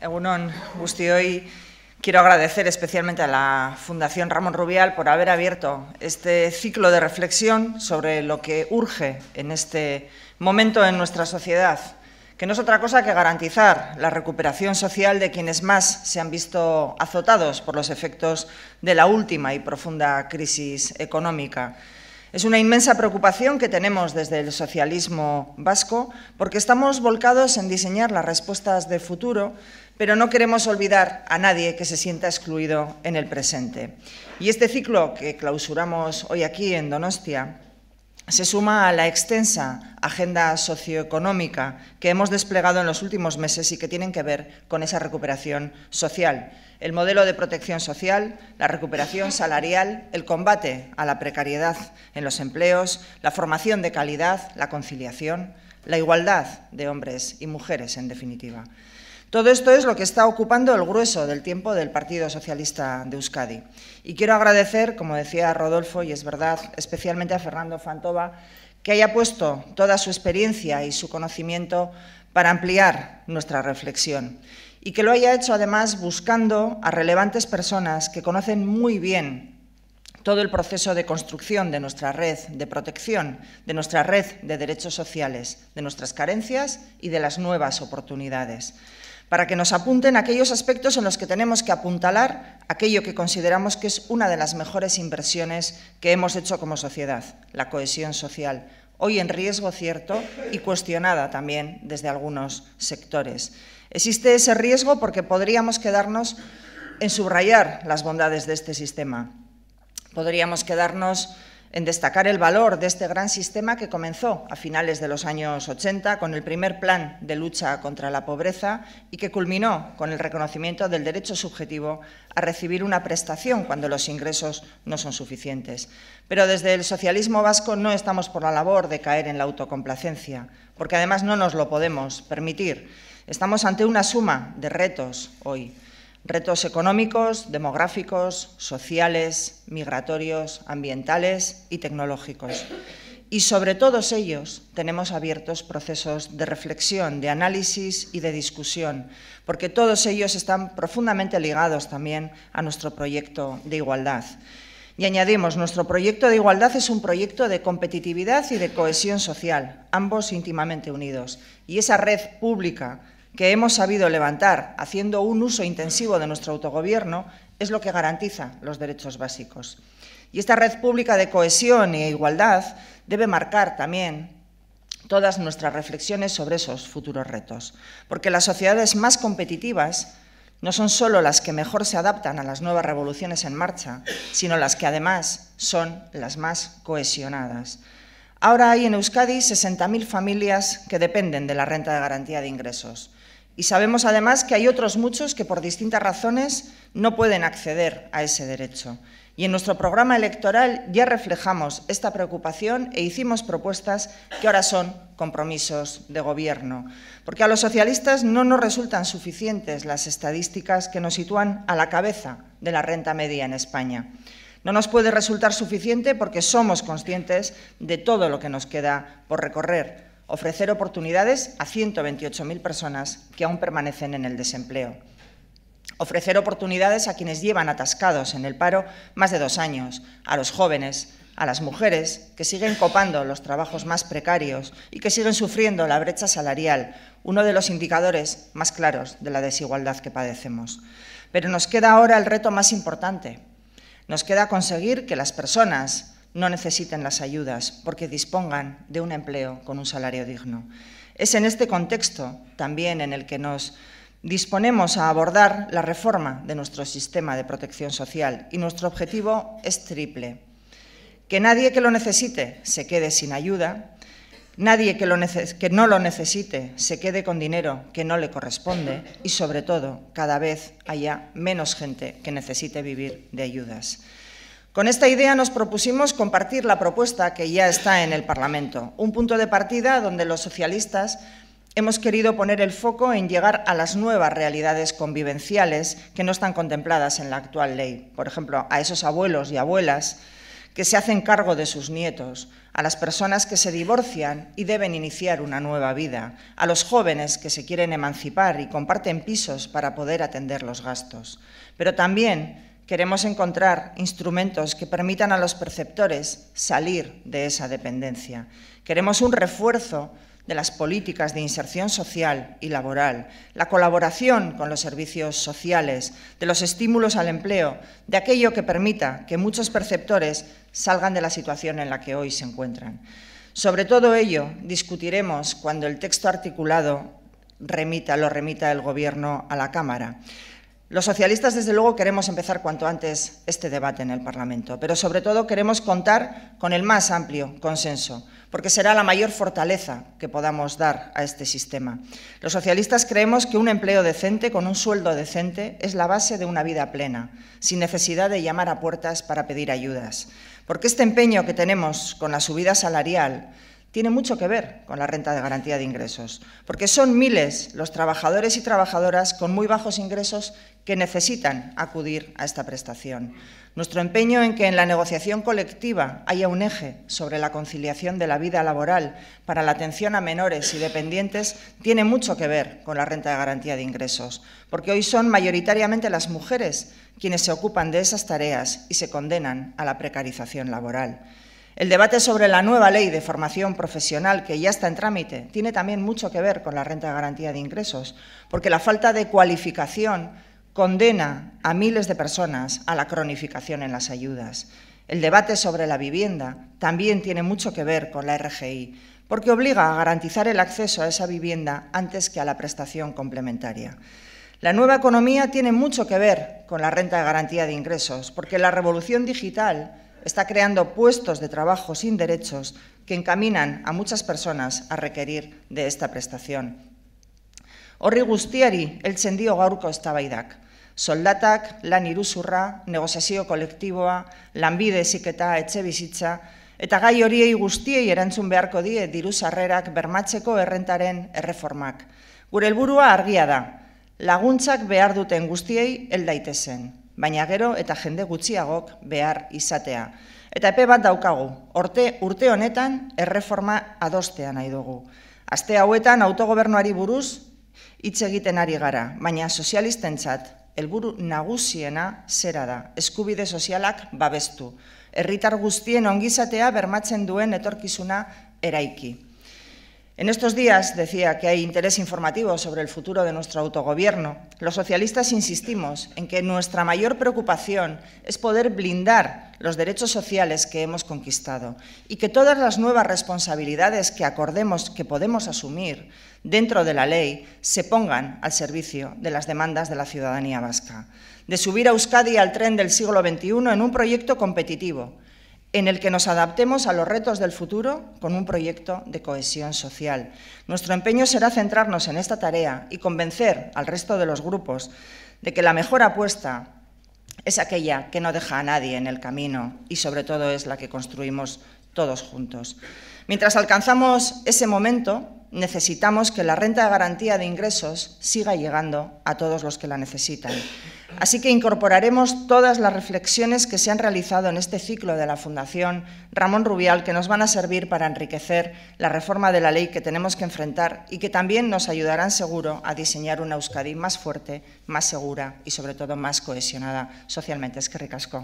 Egunon hoy quiero agradecer especialmente a la Fundación Ramón Rubial por haber abierto este ciclo de reflexión sobre lo que urge en este momento en nuestra sociedad, que no es otra cosa que garantizar la recuperación social de quienes más se han visto azotados por los efectos de la última y profunda crisis económica. Es una inmensa preocupación que tenemos desde el socialismo vasco porque estamos volcados en diseñar las respuestas de futuro, pero no queremos olvidar a nadie que se sienta excluido en el presente. Y este ciclo que clausuramos hoy aquí en Donostia se suma a la extensa agenda socioeconómica que hemos desplegado en los últimos meses y que tienen que ver con esa recuperación social. El modelo de protección social, la recuperación salarial, el combate a la precariedad en los empleos, la formación de calidad, la conciliación, la igualdad de hombres y mujeres, en definitiva. Todo esto es lo que está ocupando el grueso del tiempo del Partido Socialista de Euskadi. Y quiero agradecer, como decía Rodolfo, y es verdad, especialmente a Fernando Fantova, que haya puesto toda su experiencia y su conocimiento para ampliar nuestra reflexión y que lo haya hecho además buscando a relevantes personas que conocen muy bien todo el proceso de construcción de nuestra red de protección, de nuestra red de derechos sociales, de nuestras carencias y de las nuevas oportunidades para que nos apunten aquellos aspectos en los que tenemos que apuntalar aquello que consideramos que es una de las mejores inversiones que hemos hecho como sociedad, la cohesión social, hoy en riesgo cierto y cuestionada también desde algunos sectores. Existe ese riesgo porque podríamos quedarnos en subrayar las bondades de este sistema. Podríamos quedarnos en destacar el valor de este gran sistema que comenzó a finales de los años 80 con el primer plan de lucha contra la pobreza y que culminó con el reconocimiento del derecho subjetivo a recibir una prestación cuando los ingresos no son suficientes. Pero desde el socialismo vasco no estamos por la labor de caer en la autocomplacencia, porque además no nos lo podemos permitir. Estamos ante una suma de retos hoy retos económicos, demográficos, sociales, migratorios, ambientales y tecnológicos. Y sobre todos ellos tenemos abiertos procesos de reflexión, de análisis y de discusión, porque todos ellos están profundamente ligados también a nuestro proyecto de igualdad. Y añadimos, nuestro proyecto de igualdad es un proyecto de competitividad y de cohesión social, ambos íntimamente unidos. Y esa red pública que hemos sabido levantar haciendo un uso intensivo de nuestro autogobierno es lo que garantiza los derechos básicos. Y esta red pública de cohesión e igualdad debe marcar también todas nuestras reflexiones sobre esos futuros retos, porque las sociedades más competitivas no son solo las que mejor se adaptan a las nuevas revoluciones en marcha, sino las que además son las más cohesionadas. Ahora hay en Euskadi 60.000 familias que dependen de la renta de garantía de ingresos. Y sabemos además que hay otros muchos que por distintas razones no pueden acceder a ese derecho. Y en nuestro programa electoral ya reflejamos esta preocupación e hicimos propuestas que ahora son compromisos de gobierno. Porque a los socialistas no nos resultan suficientes las estadísticas que nos sitúan a la cabeza de la renta media en España. No nos puede resultar suficiente porque somos conscientes de todo lo que nos queda por recorrer ofrecer oportunidades a 128.000 personas que aún permanecen en el desempleo. Ofrecer oportunidades a quienes llevan atascados en el paro más de dos años, a los jóvenes, a las mujeres que siguen copando los trabajos más precarios y que siguen sufriendo la brecha salarial, uno de los indicadores más claros de la desigualdad que padecemos. Pero nos queda ahora el reto más importante. Nos queda conseguir que las personas no necesiten las ayudas porque dispongan de un empleo con un salario digno. Es en este contexto también en el que nos disponemos a abordar la reforma de nuestro sistema de protección social y nuestro objetivo es triple. Que nadie que lo necesite se quede sin ayuda, nadie que, que no lo necesite se quede con dinero que no le corresponde y sobre todo cada vez haya menos gente que necesite vivir de ayudas. Con esta idea nos propusimos compartir la propuesta que ya está en el Parlamento, un punto de partida donde los socialistas hemos querido poner el foco en llegar a las nuevas realidades convivenciales que no están contempladas en la actual ley, por ejemplo, a esos abuelos y abuelas que se hacen cargo de sus nietos, a las personas que se divorcian y deben iniciar una nueva vida, a los jóvenes que se quieren emancipar y comparten pisos para poder atender los gastos, pero también Queremos encontrar instrumentos que permitan a los perceptores salir de esa dependencia. Queremos un refuerzo de las políticas de inserción social y laboral, la colaboración con los servicios sociales, de los estímulos al empleo, de aquello que permita que muchos perceptores salgan de la situación en la que hoy se encuentran. Sobre todo ello discutiremos cuando el texto articulado remita, lo remita el Gobierno a la Cámara. Los socialistas, desde luego, queremos empezar cuanto antes este debate en el Parlamento, pero sobre todo queremos contar con el más amplio consenso, porque será la mayor fortaleza que podamos dar a este sistema. Los socialistas creemos que un empleo decente, con un sueldo decente, es la base de una vida plena, sin necesidad de llamar a puertas para pedir ayudas, porque este empeño que tenemos con la subida salarial tiene mucho que ver con la renta de garantía de ingresos, porque son miles los trabajadores y trabajadoras con muy bajos ingresos que necesitan acudir a esta prestación. Nuestro empeño en que en la negociación colectiva haya un eje sobre la conciliación de la vida laboral para la atención a menores y dependientes tiene mucho que ver con la renta de garantía de ingresos, porque hoy son mayoritariamente las mujeres quienes se ocupan de esas tareas y se condenan a la precarización laboral. El debate sobre la nueva ley de formación profesional que ya está en trámite tiene también mucho que ver con la renta de garantía de ingresos, porque la falta de cualificación condena a miles de personas a la cronificación en las ayudas. El debate sobre la vivienda también tiene mucho que ver con la RGI, porque obliga a garantizar el acceso a esa vivienda antes que a la prestación complementaria. La nueva economía tiene mucho que ver con la renta de garantía de ingresos, porque la revolución digital está creando puestos de trabajo sin derechos que encaminan a muchas personas a requerir de esta prestación. Horri guztiari heltzen dio gaurko eztabaidak. Soldatak, lan iruzurra, negoziazio kolektiboa, lanbide eziketa, etxe bizitza, eta gai horiei guztiei erantzun beharko die diru sarrerak bermatzeko errentaren erreformak. Gure helburua argia da, laguntzak behar duten guztiei heldaitezen baina gero eta jende gutxiagok behar izatea. Eta epe bat daukagu, orte, urte honetan erreforma adostea nahi dugu. Aste hauetan autogobernuari buruz hitz egiten ari gara, baina sozialistentzat helburu nagusiena zera da, eskubide sozialak babestu. Herritar guztien ongizatea bermatzen duen etorkizuna eraiki. En estos días decía que hay interés informativo sobre el futuro de nuestro autogobierno. Los socialistas insistimos en que nuestra mayor preocupación es poder blindar los derechos sociales que hemos conquistado y que todas las nuevas responsabilidades que acordemos que podemos asumir dentro de la ley se pongan al servicio de las demandas de la ciudadanía vasca, de subir a Euskadi al tren del siglo XXI en un proyecto competitivo en el que nos adaptemos a los retos del futuro con un proyecto de cohesión social. Nuestro empeño será centrarnos en esta tarea y convencer al resto de los grupos de que la mejor apuesta es aquella que no deja a nadie en el camino y sobre todo es la que construimos todos juntos. Mientras alcanzamos ese momento, necesitamos que la renta de garantía de ingresos siga llegando a todos los que la necesitan. Así que incorporaremos todas las reflexiones que se han realizado en este ciclo de la Fundación Ramón Rubial que nos van a servir para enriquecer la reforma de la ley que tenemos que enfrentar y que también nos ayudarán seguro a diseñar una Euskadi más fuerte, más segura y sobre todo más cohesionada socialmente. Es que ricasco.